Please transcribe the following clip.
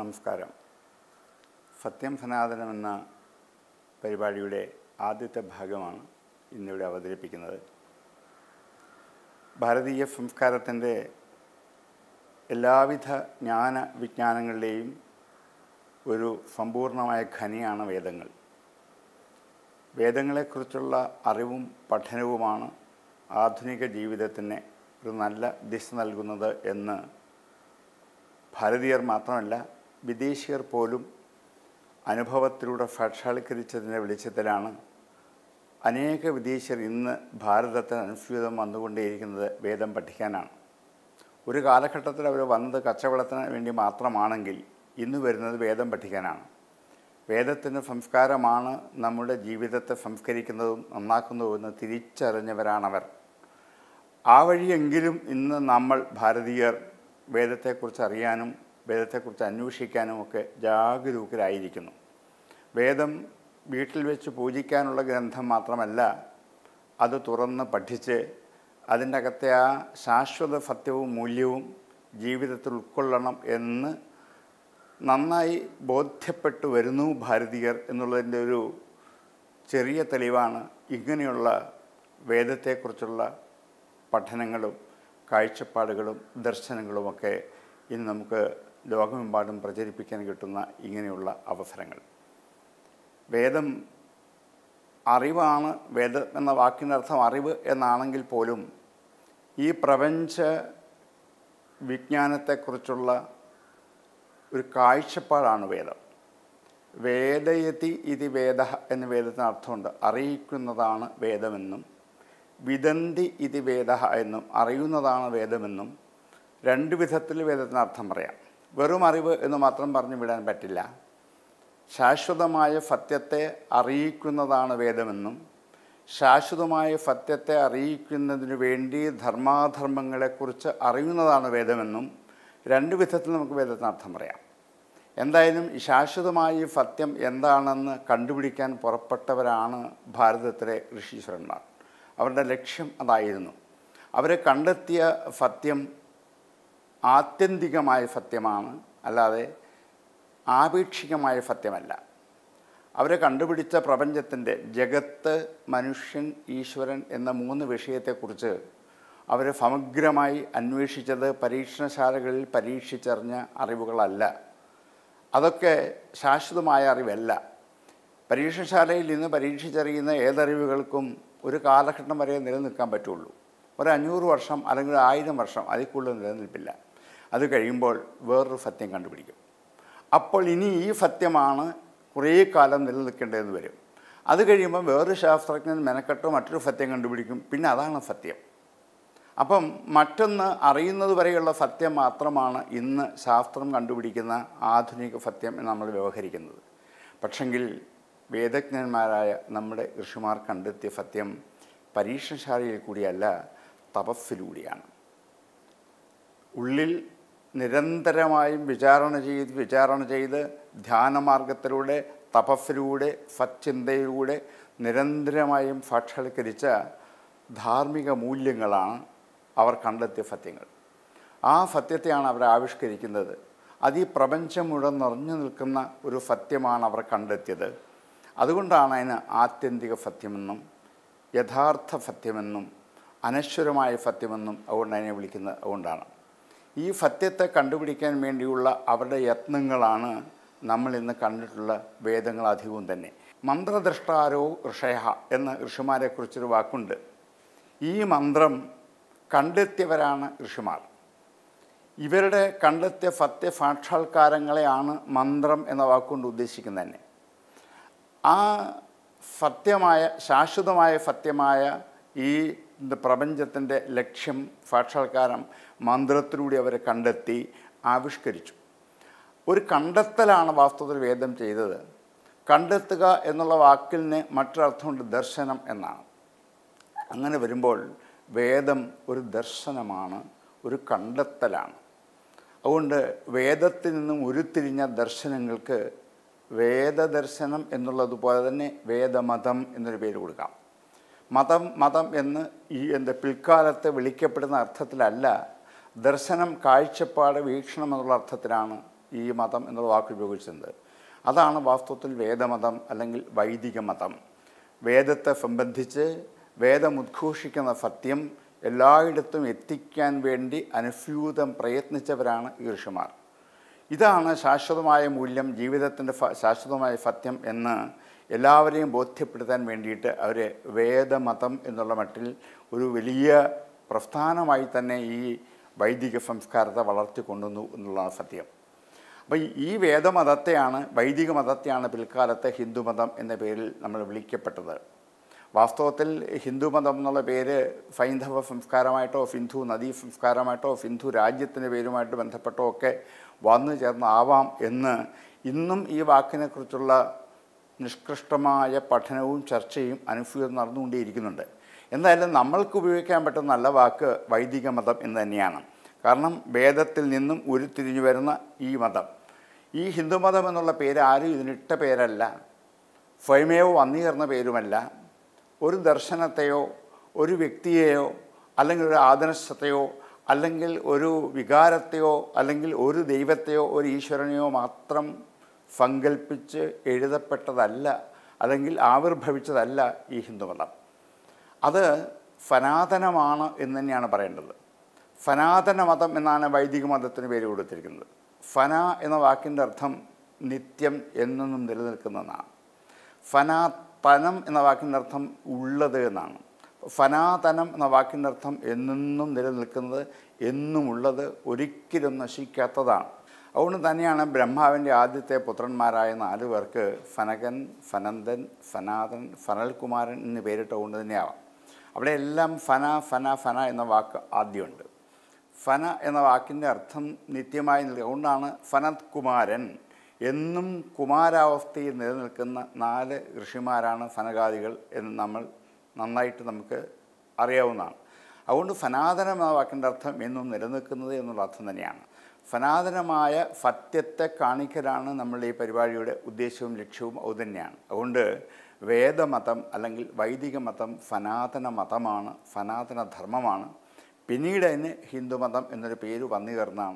നമസ്കാരം സത്യം സനാതനം എന്ന പരിപാടിയുടെ ആദ്യത്തെ ഭാഗമാണ് ഇന്നിവിടെ അവതരിപ്പിക്കുന്നത് ഭാരതീയ സംസ്കാരത്തിൻ്റെ എല്ലാവിധ ജ്ഞാന വിജ്ഞാനങ്ങളുടെയും ഒരു സമ്പൂർണമായ ഖനിയാണ് വേദങ്ങൾ വേദങ്ങളെക്കുറിച്ചുള്ള അറിവും പഠനവുമാണ് ആധുനിക ജീവിതത്തിനെ ഒരു നല്ല ദിശ നൽകുന്നത് എന്ന് ഭാരതീയർ മാത്രമല്ല വിദേശീയർ പോലും അനുഭവത്തിലൂടെ ഭക്ഷാളിക്കരിച്ചതിൻ്റെ വെളിച്ചത്തിലാണ് അനേക വിദേശീയർ ഇന്ന് ഭാരതത്തിന് അനുസ്യൂതം വന്നുകൊണ്ടേയിരിക്കുന്നത് വേദം പഠിക്കാനാണ് ഒരു കാലഘട്ടത്തിൽ അവർ വന്നത് കച്ചവടത്തിന് വേണ്ടി മാത്രമാണെങ്കിൽ ഇന്ന് വരുന്നത് വേദം പഠിക്കാനാണ് വേദത്തിൻ്റെ സംസ്കാരമാണ് നമ്മുടെ ജീവിതത്തെ സംസ്കരിക്കുന്നതും നന്നാക്കുന്നതും എന്ന് തിരിച്ചറിഞ്ഞവരാണവർ ആ വഴിയെങ്കിലും ഇന്ന് നമ്മൾ ഭാരതീയർ വേദത്തെക്കുറിച്ച് അറിയാനും വേദത്തെക്കുറിച്ച് അന്വേഷിക്കാനും ഒക്കെ ജാഗരൂകരായിരിക്കുന്നു വേദം വീട്ടിൽ വെച്ച് പൂജിക്കാനുള്ള ഗ്രന്ഥം മാത്രമല്ല അത് തുറന്ന് പഠിച്ച് അതിൻ്റെ അകത്തെ ആ ശാശ്വത സത്യവും മൂല്യവും ജീവിതത്തിൽ ഉൾക്കൊള്ളണം എന്ന് നന്നായി ബോധ്യപ്പെട്ടു വരുന്നു ഭാരതീയർ എന്നുള്ളതിൻ്റെ ഒരു ചെറിയ തെളിവാണ് ഇങ്ങനെയുള്ള വേദത്തെക്കുറിച്ചുള്ള പഠനങ്ങളും കാഴ്ചപ്പാടുകളും ദർശനങ്ങളുമൊക്കെ ഇന്ന് നമുക്ക് ലോകമെമ്പാടും പ്രചരിപ്പിക്കാൻ കിട്ടുന്ന ഇങ്ങനെയുള്ള അവസരങ്ങൾ വേദം അറിവാണ് വേദം എന്ന വാക്കിനർത്ഥം അർത്ഥം അറിവ് എന്നാണെങ്കിൽ പോലും ഈ പ്രപഞ്ച വിജ്ഞാനത്തെക്കുറിച്ചുള്ള ഒരു കാഴ്ചപ്പാടാണ് വേദം വേദയതി ഇതി വേദ എന്ന വേദത്തിന് അർത്ഥമുണ്ട് അറിയിക്കുന്നതാണ് വേദമെന്നും വിദന്തി ഇത് വേദ എന്നും അറിയുന്നതാണ് വേദമെന്നും രണ്ട് വിധത്തിൽ വേദത്തിന് അർത്ഥം പറയാം വെറും അറിവ് എന്ന് മാത്രം പറഞ്ഞു വിടാൻ പറ്റില്ല ശാശ്വതമായ സത്യത്തെ അറിയിക്കുന്നതാണ് വേദമെന്നും ശാശ്വതമായ സത്യത്തെ അറിയിക്കുന്നതിന് വേണ്ടി ധർമാധർമ്മങ്ങളെക്കുറിച്ച് അറിയുന്നതാണ് വേദമെന്നും രണ്ട് വിധത്തിൽ നമുക്ക് വേദത്തിന് അർത്ഥം പറയാം എന്തായാലും ശാശ്വതമായ സത്യം എന്താണെന്ന് കണ്ടുപിടിക്കാൻ പുറപ്പെട്ടവരാണ് ഭാരതത്തിലെ ഋഷീശ്വരന്മാർ അവരുടെ ലക്ഷ്യം അതായിരുന്നു അവരെ കണ്ടെത്തിയ സത്യം ആത്യന്തികമായ സത്യമാണ് അല്ലാതെ ആപേക്ഷികമായ സത്യമല്ല അവരെ കണ്ടുപിടിച്ച പ്രപഞ്ചത്തിൻ്റെ ജഗത്ത് മനുഷ്യൻ ഈശ്വരൻ എന്ന മൂന്ന് വിഷയത്തെക്കുറിച്ച് അവരെ സമഗ്രമായി അന്വേഷിച്ചത് പരീക്ഷണശാലകളിൽ പരീക്ഷിച്ചറിഞ്ഞ അറിവുകളല്ല അതൊക്കെ ശാശ്വതമായ അറിവല്ല പരീക്ഷണശാലയിൽ നിന്ന് പരീക്ഷിച്ചറിയുന്ന ഏതറിവുകൾക്കും ഒരു കാലഘട്ടം വരെ നിലനിൽക്കാൻ പറ്റുള്ളൂ ഒരു അഞ്ഞൂറ് വർഷം അല്ലെങ്കിൽ ആയിരം വർഷം അതിൽ കൂടുതൽ നിലനിൽപ്പില്ല അത് കഴിയുമ്പോൾ വേറൊരു സത്യം കണ്ടുപിടിക്കും അപ്പോൾ ഇനി ഈ സത്യമാണ് കുറേ കാലം നിലനിൽക്കേണ്ടതെന്ന് വരും അത് കഴിയുമ്പോൾ വേറൊരു ശാസ്ത്രജ്ഞൻ മെനക്കെട്ട് മറ്റൊരു സത്യം കണ്ടുപിടിക്കും പിന്നെ അതാണ് സത്യം അപ്പം മറ്റൊന്ന് അറിയുന്നത് വരെയുള്ള സത്യം മാത്രമാണ് ഇന്ന് ശാസ്ത്രം കണ്ടുപിടിക്കുന്ന ആധുനിക സത്യം എന്ന് നമ്മൾ വ്യവഹരിക്കുന്നത് പക്ഷെങ്കിൽ വേദജ്ഞന്മാരായ നമ്മുടെ ഋഷിമാർ കണ്ടെത്തിയ സത്യം പരീക്ഷണശാലയിൽ കൂടിയല്ല തപസ്സിലൂടെയാണ് ഉള്ളിൽ നിരന്തരമായും വിചാരണ ചെയ്ത് വിചാരണ ചെയ്ത് ധ്യാനമാർഗത്തിലൂടെ തപസ്സിലൂടെ സച്ചിന്തയിലൂടെ നിരന്തരമായും സാക്ഷാത്കരിച്ച ധാർമ്മിക മൂല്യങ്ങളാണ് അവർ കണ്ടെത്തിയ സത്യങ്ങൾ ആ സത്യത്തെയാണ് അവർ ആവിഷ്കരിക്കുന്നത് അത് ഈ പ്രപഞ്ചം മുഴുവൻ നിറഞ്ഞു നിൽക്കുന്ന ഒരു സത്യമാണ് അവർ കണ്ടെത്തിയത് അതുകൊണ്ടാണ് അതിന് ആത്യന്തിക സത്യമെന്നും യഥാർത്ഥ സത്യമെന്നും അനശ്വരമായ സത്യമെന്നും അതുകൊണ്ട് അതിനെ വിളിക്കുന്നത് അതുകൊണ്ടാണ് ഈ സത്യത്തെ കണ്ടുപിടിക്കാൻ വേണ്ടിയുള്ള അവരുടെ യത്നങ്ങളാണ് നമ്മൾ ഇന്ന് കണ്ടിട്ടുള്ള വേദങ്ങൾ അധികവും തന്നെ മന്ത്രദ്രഷ്ടാരോ ഋഷയഹ എന്ന ഋഷിമാരെക്കുറിച്ചൊരു വാക്കുണ്ട് ഈ മന്ത്രം കണ്ടെത്തിയവരാണ് ഋഷിമാർ ഇവരുടെ കണ്ടെത്തിയ സത്യസാക്ഷാത്കാരങ്ങളെയാണ് മന്ത്രം എന്ന വാക്കുകൊണ്ട് ഉദ്ദേശിക്കുന്നത് തന്നെ ആ സത്യമായ ശാശ്വതമായ സത്യമായ ഈ പ്രപഞ്ചത്തിൻ്റെ ലക്ഷ്യം സാക്ഷാത്കാരം മന്ത്രത്തിലൂടെ അവരെ കണ്ടെത്തി ആവിഷ്കരിച്ചു ഒരു കണ്ടെത്തലാണ് വാസ്തവത്തിൽ വേദം ചെയ്തത് കണ്ടെത്തുക എന്നുള്ള വാക്കിന് മറ്റൊരർത്ഥമുണ്ട് ദർശനം എന്നാണ് അങ്ങനെ വരുമ്പോൾ വേദം ഒരു ദർശനമാണ് ഒരു കണ്ടെത്തലാണ് അതുകൊണ്ട് വേദത്തിൽ നിന്നും ഉരുത്തിരിഞ്ഞ ദർശനങ്ങൾക്ക് വേദദർശനം എന്നുള്ളതുപോലെ തന്നെ വേദമതം എന്നൊരു പേര് കൊടുക്കാം മതം മതം എന്ന് ഈ എന്താ പിൽക്കാലത്ത് വിളിക്കപ്പെടുന്ന അർത്ഥത്തിലല്ല ദർശനം കാഴ്ചപ്പാട് വീക്ഷണം എന്നുള്ള അർത്ഥത്തിലാണ് ഈ മതം എന്നുള്ള വാക്ക് ഉപയോഗിച്ചിരുന്നത് അതാണ് വാസ്തവത്തിൽ വേദമതം അല്ലെങ്കിൽ വൈദിക മതം വേദത്തെ സംബന്ധിച്ച് വേദം ഉദ്ഘോഷിക്കുന്ന സത്യം എല്ലായിടത്തും എത്തിക്കാൻ വേണ്ടി അനുഭൂതം പ്രയത്നിച്ചവരാണ് ഈ ഋഷിമാർ ഇതാണ് ശാശ്വതമായ മൂല്യം ജീവിതത്തിൻ്റെ ശാശ്വതമായ സത്യം എന്ന് എല്ലാവരെയും ബോധ്യപ്പെടുത്താൻ വേണ്ടിയിട്ട് അവർ വേദമതം എന്നുള്ള മട്ടിൽ ഒരു വലിയ പ്രസ്ഥാനമായി തന്നെ ഈ വൈദിക സംസ്കാരത്തെ വളർത്തിക്കൊണ്ടുവന്നു എന്നുള്ളതാണ് സത്യം അപ്പോൾ ഈ വേദമതത്തെയാണ് വൈദിക മതത്തെയാണ് പിൽക്കാലത്തെ ഹിന്ദുമതം എന്ന പേരിൽ നമ്മൾ വിളിക്കപ്പെട്ടത് വാസ്തവത്തിൽ ഹിന്ദുമതം എന്നുള്ള പേര് സൈന്ധവ സംസ്കാരമായിട്ടോ സിന്ധു നദീ സംസ്കാരമായിട്ടോ സിന്ധു രാജ്യത്തിൻ്റെ പേരുമായിട്ട് ബന്ധപ്പെട്ടോ ഒക്കെ വന്നു ചേർന്നാവാം എന്ന് ഇന്നും ഈ വാക്കിനെക്കുറിച്ചുള്ള നിഷ്കൃഷ്ടമായ പഠനവും ചർച്ചയും അനുഭവം നടന്നുകൊണ്ടേയിരിക്കുന്നുണ്ട് എന്തായാലും നമ്മൾക്ക് ഉപയോഗിക്കാൻ പറ്റുന്ന നല്ല വാക്ക് വൈദിക മതം എന്ന് തന്നെയാണ് കാരണം വേദത്തിൽ നിന്നും ഉരുത്തിരിഞ്ഞു വരുന്ന ഈ മതം ഈ ഹിന്ദുമതം എന്നുള്ള പേര് ആരും ഇതിനിട്ട പേരല്ല സ്വയമേവോ വന്നുചേർന്ന പേരുമല്ല ഒരു ദർശനത്തെയോ ഒരു വ്യക്തിയെയോ അല്ലെങ്കിൽ ഒരു ആദർശത്തെയോ അല്ലെങ്കിൽ ഒരു വികാരത്തെയോ അല്ലെങ്കിൽ ഒരു ദൈവത്തെയോ ഒരു ഈശ്വരനെയോ മാത്രം സങ്കല്പിച്ച് എഴുതപ്പെട്ടതല്ല അല്ലെങ്കിൽ ആവിർഭവിച്ചതല്ല ഈ ഹിന്ദുമതം അത് സനാതനമാണ് എന്ന് തന്നെയാണ് പറയേണ്ടത് സനാതന മതം എന്നാണ് വൈദിക മതത്തിന് പേര് കൊടുത്തിരിക്കുന്നത് ഫന എന്ന വാക്കിൻ്റെ അർത്ഥം നിത്യം എന്നൊന്നും നിലനിൽക്കുന്നതാണ് ഫനാ പനം എന്ന വാക്കിൻ്റെ അർത്ഥം ഉള്ളത് എന്നാണ് ഫനാതനം എന്ന വാക്കിൻ്റെ അർത്ഥം എന്നെന്നും നിലനിൽക്കുന്നത് എന്നുമുള്ളത് ഒരിക്കലും നശിക്കാത്തതാണ് അതുകൊണ്ട് തന്നെയാണ് ബ്രഹ്മാവിൻ്റെ ആദ്യത്തെ പുത്രന്മാരായ നാല് പേർക്ക് ഫനകൻ ഫനന്ദൻ ഫനാതൻ ഫനൽകുമാരൻ എന്ന് പേരിട്ടുകൊണ്ട് തന്നെയാവാം അവിടെ എല്ലാം ഫന ഫന ഫന എന്ന വാക്ക് ആദ്യമുണ്ട് ഫന എന്ന വാക്കിൻ്റെ അർത്ഥം നിത്യമായി നിൽക്കുക അതുകൊണ്ടാണ് ഫനത് കുമാരൻ എന്നും കുമാരാവസ്ഥയിൽ നിലനിൽക്കുന്ന നാല് ഋഷിമാരാണ് ഫനകാദികൾ എന്ന് നമ്മൾ നന്നായിട്ട് നമുക്ക് അറിയാവുന്നതാണ് അതുകൊണ്ട് ഫനാതനം വാക്കിൻ്റെ അർത്ഥം എന്നും നിലനിൽക്കുന്നത് എന്നുള്ള അർത്ഥം തന്നെയാണ് സനാതനമായ സത്യത്തെ കാണിക്കലാണ് നമ്മൾ ഈ പരിപാടിയുടെ ഉദ്ദേശവും ലക്ഷ്യവും തന്നെയാണ് അതുകൊണ്ട് വേദമതം അല്ലെങ്കിൽ വൈദിക മതം സനാതന മതമാണ് സനാതന ധർമ്മമാണ് പിന്നീട് അതിന് ഹിന്ദുമതം എന്നൊരു പേര് വന്നു ചേർന്നാണ്